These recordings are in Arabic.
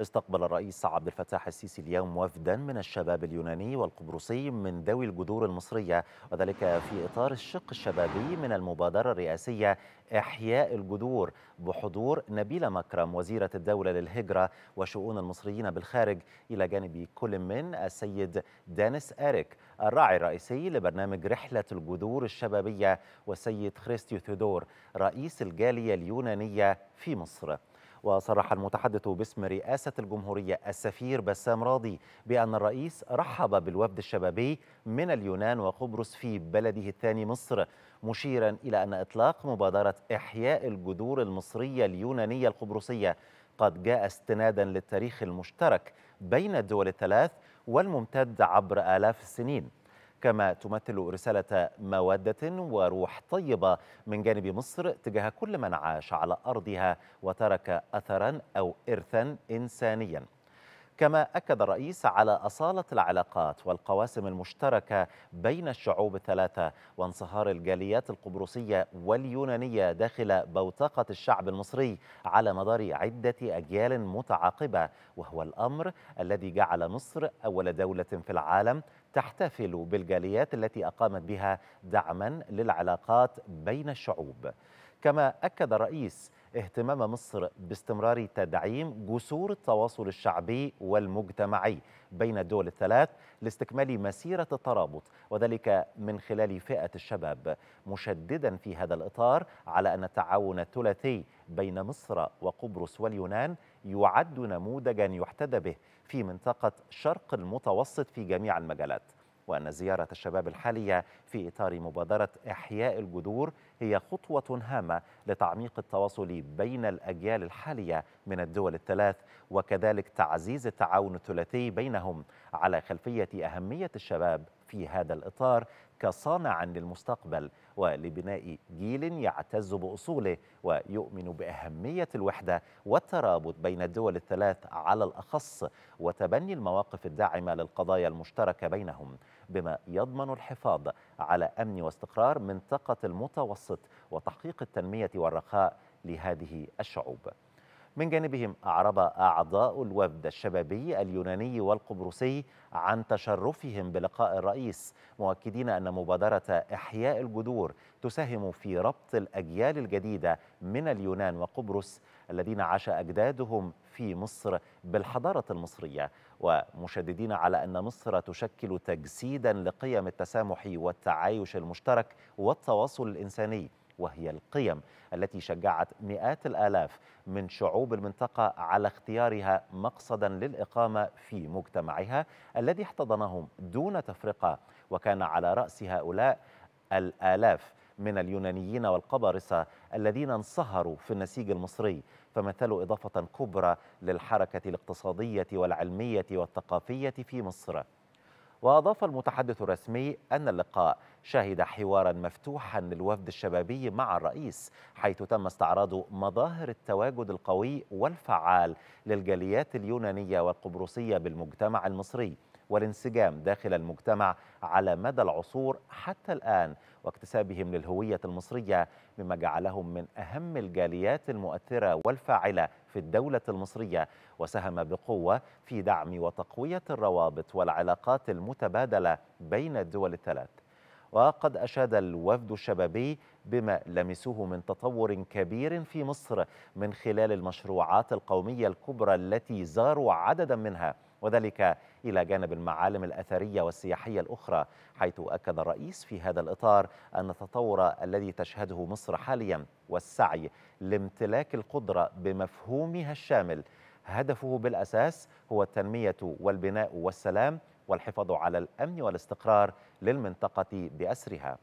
استقبل الرئيس عبد الفتاح السيسي اليوم وفدا من الشباب اليوناني والقبرصي من ذوي الجذور المصرية وذلك في إطار الشق الشبابي من المبادرة الرئاسية إحياء الجذور بحضور نبيلة مكرم وزيرة الدولة للهجرة وشؤون المصريين بالخارج إلى جانب كل من السيد دانس أريك الراعي الرئيسي لبرنامج رحلة الجذور الشبابية والسيد خريستيو ثيودور رئيس الجالية اليونانية في مصر وصرح المتحدث باسم رئاسة الجمهورية السفير بسام راضي بأن الرئيس رحب بالوفد الشبابي من اليونان وقبرص في بلده الثاني مصر مشيرا إلى أن إطلاق مبادرة إحياء الجذور المصرية اليونانية القبرصية قد جاء استنادا للتاريخ المشترك بين الدول الثلاث والممتد عبر آلاف السنين كما تمثل رسالة مودة وروح طيبة من جانب مصر تجاه كل من عاش على أرضها وترك أثرا أو إرثا إنسانيا كما أكد الرئيس على أصالة العلاقات والقواسم المشتركة بين الشعوب الثلاثة وانصهار الجاليات القبرصية واليونانية داخل بوتقة الشعب المصري على مدار عدة أجيال متعاقبة وهو الأمر الذي جعل مصر أول دولة في العالم تحتفل بالجاليات التي أقامت بها دعما للعلاقات بين الشعوب كما أكد الرئيس اهتمام مصر باستمرار تدعيم جسور التواصل الشعبي والمجتمعي بين الدول الثلاث لاستكمال مسيرة الترابط وذلك من خلال فئة الشباب مشددا في هذا الإطار على أن التعاون الثلاثي بين مصر وقبرص واليونان يعد نموذجا يحتذى به في منطقة شرق المتوسط في جميع المجالات وأن زيارة الشباب الحالية في إطار مبادرة إحياء الجذور هي خطوة هامة لتعميق التواصل بين الأجيال الحالية من الدول الثلاث وكذلك تعزيز التعاون الثلاثي بينهم على خلفية أهمية الشباب في هذا الإطار كصانع للمستقبل ولبناء جيل يعتز بأصوله ويؤمن بأهمية الوحدة والترابط بين الدول الثلاث على الأخص وتبني المواقف الداعمة للقضايا المشتركة بينهم بما يضمن الحفاظ على أمن واستقرار منطقة المتوسط وتحقيق التنمية والرخاء لهذه الشعوب من جانبهم أعرب أعضاء الوفد الشبابي اليوناني والقبرصي عن تشرفهم بلقاء الرئيس مؤكدين أن مبادرة إحياء الجذور تساهم في ربط الأجيال الجديدة من اليونان وقبرص الذين عاش أجدادهم في مصر بالحضارة المصرية ومشددين على أن مصر تشكل تجسيدا لقيم التسامح والتعايش المشترك والتواصل الإنساني وهي القيم التي شجعت مئات الآلاف من شعوب المنطقة على اختيارها مقصدا للإقامة في مجتمعها الذي احتضنهم دون تفرقة وكان على رأس هؤلاء الآلاف من اليونانيين والقبرصة الذين انصهروا في النسيج المصري فمثلوا إضافة كبرى للحركة الاقتصادية والعلمية والثقافية في مصر وأضاف المتحدث الرسمي أن اللقاء شهد حوارا مفتوحا للوفد الشبابي مع الرئيس حيث تم استعراض مظاهر التواجد القوي والفعال للجاليات اليونانية والقبرصية بالمجتمع المصري والانسجام داخل المجتمع على مدى العصور حتى الآن واكتسابهم للهوية المصرية مما جعلهم من أهم الجاليات المؤثرة والفاعلة في الدولة المصرية وساهم بقوة في دعم وتقوية الروابط والعلاقات المتبادلة بين الدول الثلاث وقد أشاد الوفد الشبابي بما لمسوه من تطور كبير في مصر من خلال المشروعات القومية الكبرى التي زاروا عددا منها وذلك إلى جانب المعالم الأثرية والسياحية الأخرى حيث أكد الرئيس في هذا الإطار أن التطور الذي تشهده مصر حاليا والسعي لامتلاك القدرة بمفهومها الشامل هدفه بالأساس هو التنمية والبناء والسلام والحفاظ على الأمن والاستقرار للمنطقة بأسرها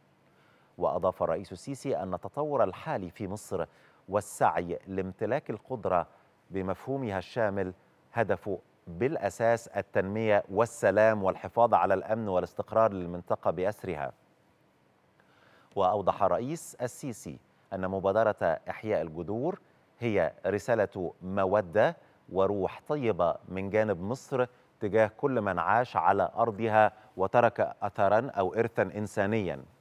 وأضاف الرئيس السيسي أن التطور الحالي في مصر والسعي لامتلاك القدرة بمفهومها الشامل هدف بالأساس التنمية والسلام والحفاظ على الأمن والاستقرار للمنطقة بأسرها وأوضح الرئيس السيسي أن مبادرة إحياء الجذور هي رسالة مودة وروح طيبة من جانب مصر تجاه كل من عاش على أرضها وترك أثرا أو إرثا إنسانيا